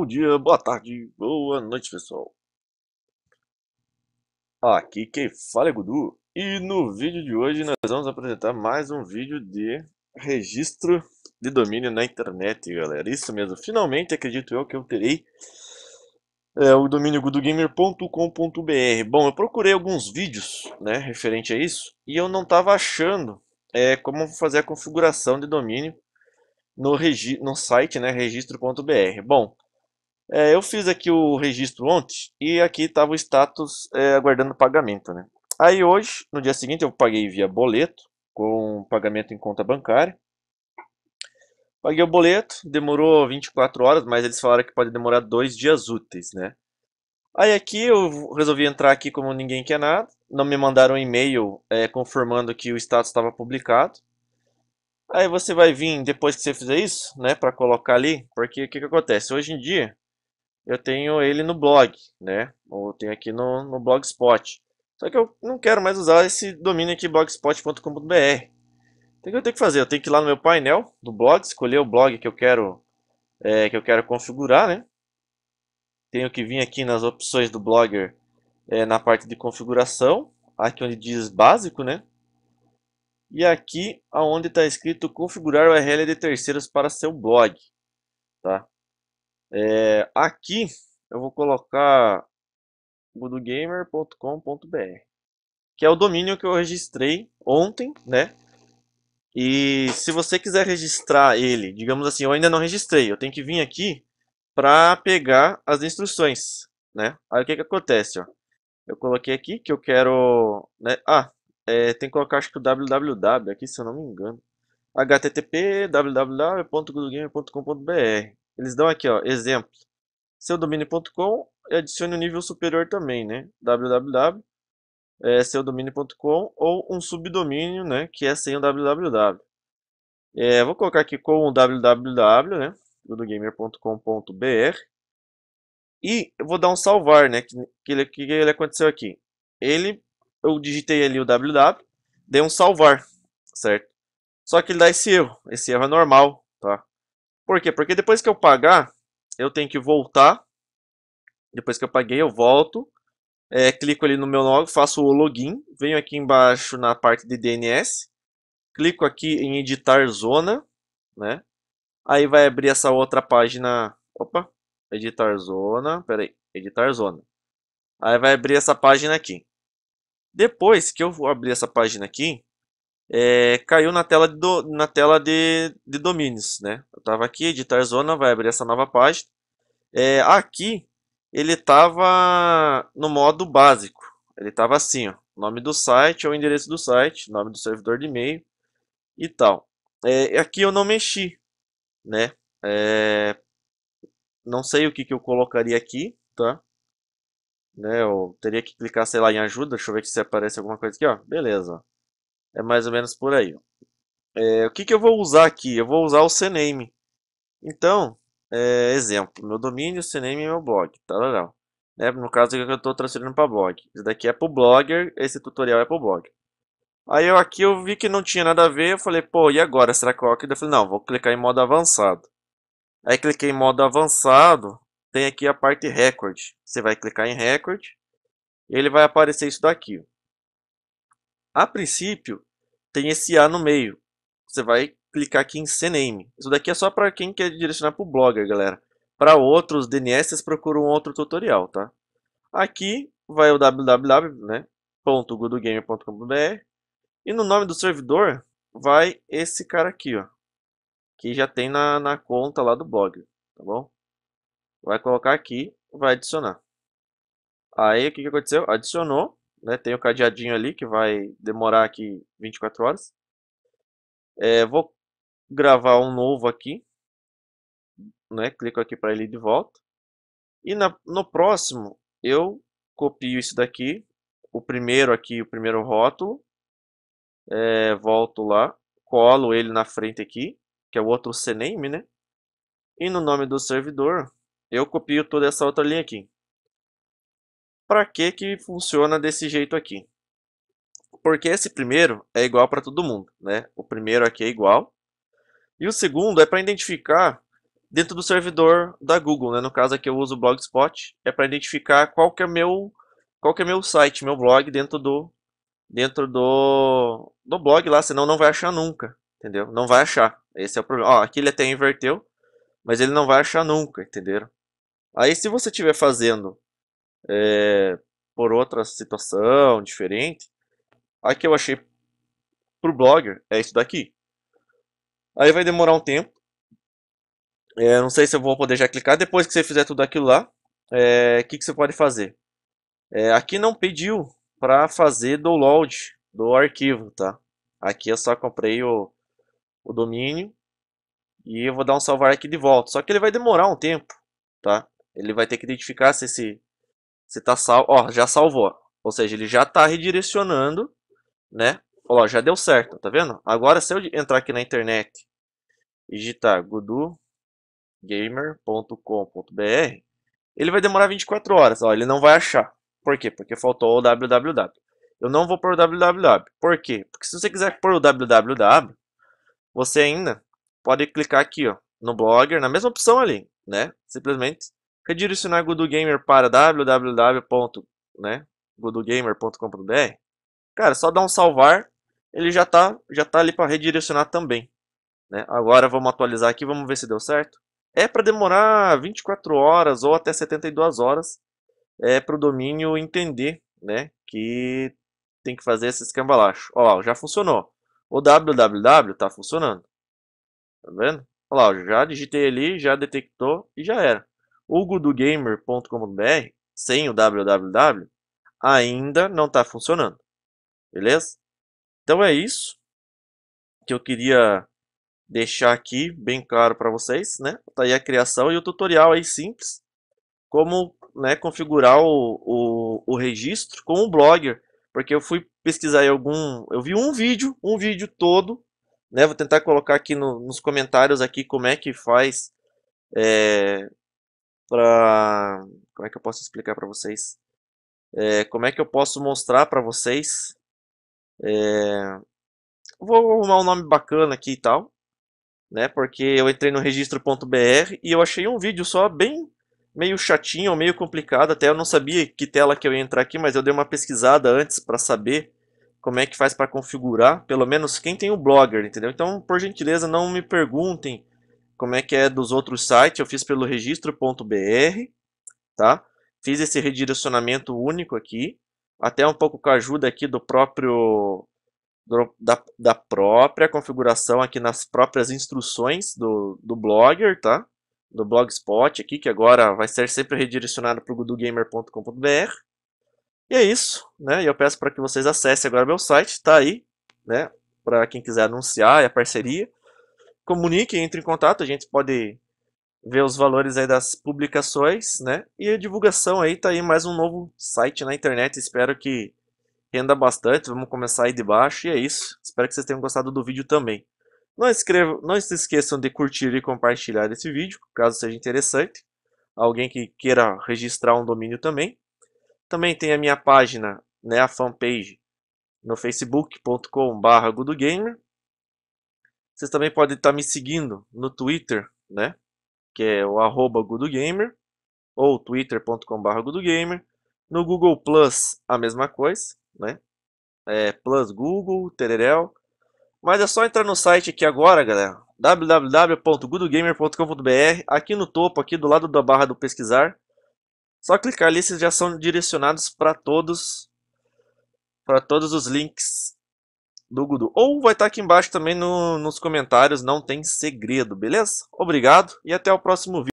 bom dia, boa tarde, boa noite, pessoal. Aqui quem fala é Gudu e no vídeo de hoje nós vamos apresentar mais um vídeo de registro de domínio na internet, galera. Isso mesmo, finalmente acredito eu que eu terei é, o domínio gudugamer.com.br. Bom, eu procurei alguns vídeos né, referente a isso e eu não estava achando é, como fazer a configuração de domínio no, no site, né, registro.br. Bom, é, eu fiz aqui o registro ontem e aqui estava o status é, aguardando pagamento, né? Aí hoje, no dia seguinte, eu paguei via boleto com pagamento em conta bancária. Paguei o boleto, demorou 24 horas, mas eles falaram que pode demorar dois dias úteis, né? Aí aqui eu resolvi entrar aqui como ninguém quer nada. Não me mandaram um e-mail é, confirmando que o status estava publicado. Aí você vai vir, depois que você fizer isso, né, para colocar ali, porque o que, que acontece? Hoje em dia, eu tenho ele no blog, né? Ou tenho aqui no, no Blogspot. Só que eu não quero mais usar esse domínio aqui, blogspot.com.br. Então, o que eu tenho que fazer? Eu tenho que ir lá no meu painel do blog, escolher o blog que eu quero, é, que eu quero configurar, né? Tenho que vir aqui nas opções do Blogger, é, na parte de configuração, aqui onde diz básico, né? E aqui aonde está escrito configurar URL de terceiros para seu blog, tá? É, aqui eu vou colocar gudogamer.com.br, que é o domínio que eu registrei ontem, né? E se você quiser registrar ele, digamos assim, eu ainda não registrei, eu tenho que vir aqui para pegar as instruções, né? Aí o que que acontece, ó? Eu coloquei aqui que eu quero, né? Ah, é, tem que colocar acho que o www aqui, se eu não me engano. http www.gudogamer.com.br eles dão aqui, ó, exemplo. Seu domínio.com e adicione um nível superior também, né? www é, domíniocom ou um subdomínio, né, que é sem o www. É, vou colocar aqui com o www, né, ludogamer.com.br e eu vou dar um salvar, né, que, que, ele, que ele aconteceu aqui. Ele, eu digitei ali o www, dei um salvar, certo? Só que ele dá esse erro, esse erro é normal, por quê? Porque depois que eu pagar, eu tenho que voltar. Depois que eu paguei, eu volto. É, clico ali no meu log, faço o login. Venho aqui embaixo na parte de DNS. Clico aqui em editar zona. Né? Aí vai abrir essa outra página. Opa, editar zona. Pera aí, editar zona. Aí vai abrir essa página aqui. Depois que eu abrir essa página aqui, é, caiu na tela, de, do, na tela de, de domínios, né? Eu estava aqui, editar zona, vai abrir essa nova página. É, aqui ele estava no modo básico, ele estava assim, ó, nome do site, o endereço do site, nome do servidor de e-mail e tal. É, aqui eu não mexi, né? É, não sei o que, que eu colocaria aqui, tá? Né, eu teria que clicar, sei lá, em ajuda, deixa eu ver se aparece alguma coisa aqui, ó. Beleza, é mais ou menos por aí. É, o que, que eu vou usar aqui? Eu vou usar o CNAME. Então, é, exemplo, meu domínio, CNAME e é meu blog. Tá legal. Tá, tá. né, no caso que eu estou transferindo para blog. Isso daqui é para o Blogger, esse tutorial é para o blog. Aí eu aqui eu vi que não tinha nada a ver, eu falei, pô, e agora? Será que eu é aqui? Eu falei, não, vou clicar em modo avançado. Aí cliquei em modo avançado, tem aqui a parte record. Você vai clicar em record, ele vai aparecer isso daqui. A princípio, tem esse A no meio. Você vai clicar aqui em CNAME. Isso daqui é só para quem quer direcionar para o Blogger, galera. Para outros DNS, vocês procuram outro tutorial, tá? Aqui vai o www.goodgamer.com.br né, e no nome do servidor vai esse cara aqui, ó. Que já tem na, na conta lá do blog, tá bom? Vai colocar aqui, vai adicionar. Aí o que, que aconteceu? Adicionou né? Tem o cadeadinho ali que vai demorar aqui 24 horas. É, vou gravar um novo aqui, né? Clico aqui para ele de volta. E na, no próximo eu copio isso daqui, o primeiro aqui, o primeiro rótulo, é, volto lá, colo ele na frente aqui, que é o outro CNAME, né? E no nome do servidor, eu copio toda essa outra linha aqui para que que funciona desse jeito aqui? Porque esse primeiro é igual para todo mundo, né? O primeiro aqui é igual. E o segundo é para identificar dentro do servidor da Google, né? No caso aqui eu uso o Blogspot, é para identificar qual que é meu qual que é meu site, meu blog dentro do dentro do do blog lá, senão não vai achar nunca, entendeu? Não vai achar. Esse é o problema. Ó, aqui ele até inverteu, mas ele não vai achar nunca, entenderam? Aí se você estiver fazendo é, por outra situação diferente. aí que eu achei pro blogger é isso daqui. Aí vai demorar um tempo. É, não sei se eu vou poder já clicar. Depois que você fizer tudo aquilo lá, o eh, é, que, que você pode fazer? É, aqui não pediu para fazer download do arquivo, tá? Aqui eu só comprei o, o domínio e eu vou dar um salvar aqui de volta. Só que ele vai demorar um tempo, tá? Ele vai ter que identificar se esse você tá salvo. Ó, já salvou. Ou seja, ele já está redirecionando, né? Ó, já deu certo, tá vendo? Agora, se eu entrar aqui na internet e digitar gudugamer.com.br, ele vai demorar 24 horas. Ó, ele não vai achar. Por quê? Porque faltou o www. Eu não vou pôr o www. Por quê? Porque se você quiser pôr o www, você ainda pode clicar aqui, ó, no Blogger, na mesma opção ali, né? Simplesmente redirecionar Gamer para www.godugamer.com.br, né, cara, só dá um salvar, ele já tá, já tá ali para redirecionar também. Né? Agora vamos atualizar aqui, vamos ver se deu certo. É para demorar 24 horas ou até 72 horas é, para o domínio entender né, que tem que fazer esse escambalacho. lá, já funcionou. O www está funcionando. Tá vendo? Olha lá, já digitei ali, já detectou e já era hugodogamer.com.br, sem o www, ainda não está funcionando. Beleza? Então é isso que eu queria deixar aqui bem claro para vocês, né? Tá aí a criação e o tutorial aí simples, como né, configurar o, o, o registro com o Blogger, porque eu fui pesquisar algum, eu vi um vídeo, um vídeo todo, né? Vou tentar colocar aqui no, nos comentários aqui como é que faz é, para como é que eu posso explicar para vocês? É, como é que eu posso mostrar para vocês? É, vou arrumar um nome bacana aqui e tal, né? Porque eu entrei no registro.br e eu achei um vídeo só bem meio chatinho, meio complicado, até eu não sabia que tela que eu ia entrar aqui, mas eu dei uma pesquisada antes para saber como é que faz para configurar, pelo menos quem tem o Blogger, entendeu? Então, por gentileza, não me perguntem como é que é dos outros sites, eu fiz pelo registro.br, tá? Fiz esse redirecionamento único aqui, até um pouco com a ajuda aqui do próprio do, da, da própria configuração aqui nas próprias instruções do, do blogger, tá? Do blogspot aqui, que agora vai ser sempre redirecionado para o gudugamer.com.br. E é isso, né? E eu peço para que vocês acessem agora meu site, tá aí, né? Para quem quiser anunciar a parceria comunique, entre em contato, a gente pode ver os valores aí das publicações, né? E a divulgação aí, tá aí mais um novo site na internet, espero que renda bastante, vamos começar aí de baixo, e é isso. Espero que vocês tenham gostado do vídeo também. Não, escrevam, não se esqueçam de curtir e compartilhar esse vídeo, caso seja interessante. Alguém que queira registrar um domínio também. Também tem a minha página, né, a fanpage, no facebook.com.br Godogamer vocês também podem estar tá me seguindo no Twitter, né? Que é o arroba ou twitter.com.br gudogamer. No Google Plus, a mesma coisa, né? É, Plus Google, Tererel. Mas é só entrar no site aqui agora, galera. www.gudogamer.com.br Aqui no topo, aqui do lado da barra do pesquisar. Só clicar ali, vocês já são direcionados para todos para todos os links do Gudu. Ou vai estar aqui embaixo também no, nos comentários, não tem segredo, beleza? Obrigado e até o próximo vídeo.